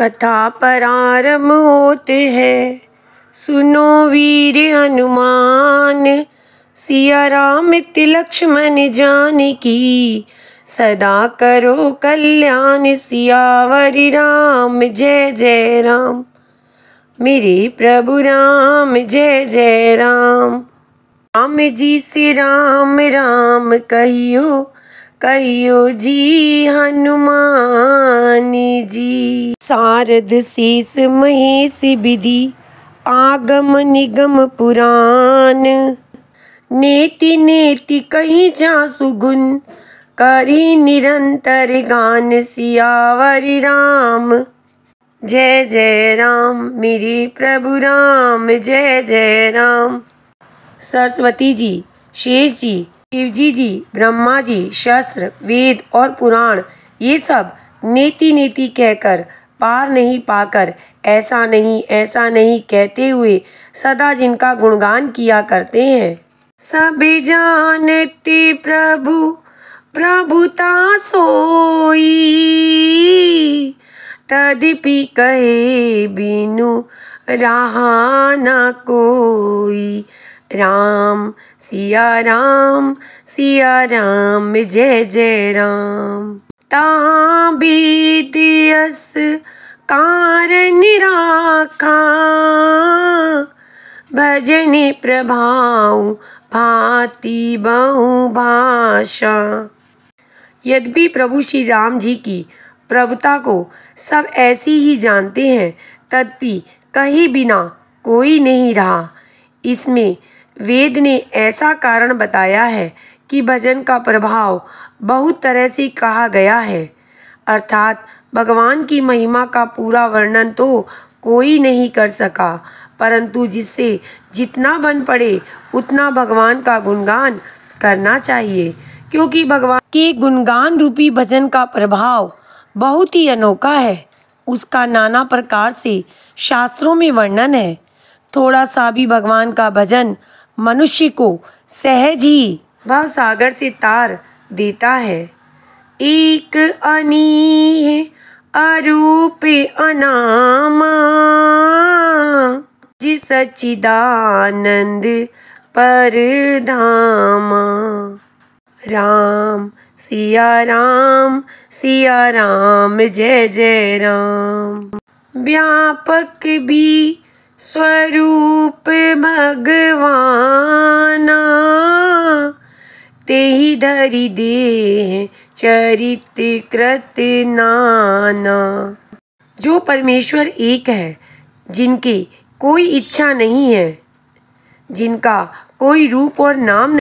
कथा प्रारंभ होते हैं सुनो वीर हनुमान सिया राम लक्ष्मण जान की सदा करो कल्याण सियावर राम जय जय राम मेरे प्रभु राम जय जय राम राम जी से राम राम कहियो कहियो जी हनुमान सारद शेष महेश विधि आगम निगम पुराण नेति नेति कही जा सुगुन करी निरंतर गान सियावर राम जय जय राम मेरी प्रभु राम जय जय राम सरस्वती जी शेष जी शिवजी जी ब्रह्मा जी शस्त्र वेद और पुराण ये सब नेति नेति कहकर पार नहीं पाकर ऐसा नहीं ऐसा नहीं कहते हुए सदा जिनका गुणगान किया करते हैं सभी जानते प्रभु प्रभुता सोई तदपि कहे बिनु रहा न कोई राम सिया राम सिया राम जय जय राम तां बीतियस कार निराका भजने प्रभाव भांति बहुभाषा यद्यपि प्रभु श्री राम जी की प्रभुता को सब ऐसी ही जानते हैं तदपि कहीं बिना कोई नहीं रहा इसमें वेद ने ऐसा कारण बताया है कि भजन का प्रभाव बहुत तरह से कहा गया है अर्थात भगवान की महिमा का पूरा वर्णन तो कोई नहीं कर सका परंतु जिससे जितना बन पड़े उतना भगवान का गुणगान करना चाहिए क्योंकि भगवान के गुणगान रूपी भजन का प्रभाव बहुत ही अनोखा है उसका नाना प्रकार से शास्त्रों में वर्णन है थोड़ा सा भी भगवान का भजन मनुष्य को सहज ही वह सागर से तार देता है एक अनी अरूप अनामा जिस सचिदानंद पर धामा राम सिया राम सिया राम जय जय राम व्यापक भी स्वरूप भगवाना ते ही धरी देह चरित कृत नाना जो परमेश्वर एक है जिनकी कोई इच्छा नहीं है जिनका कोई रूप और नाम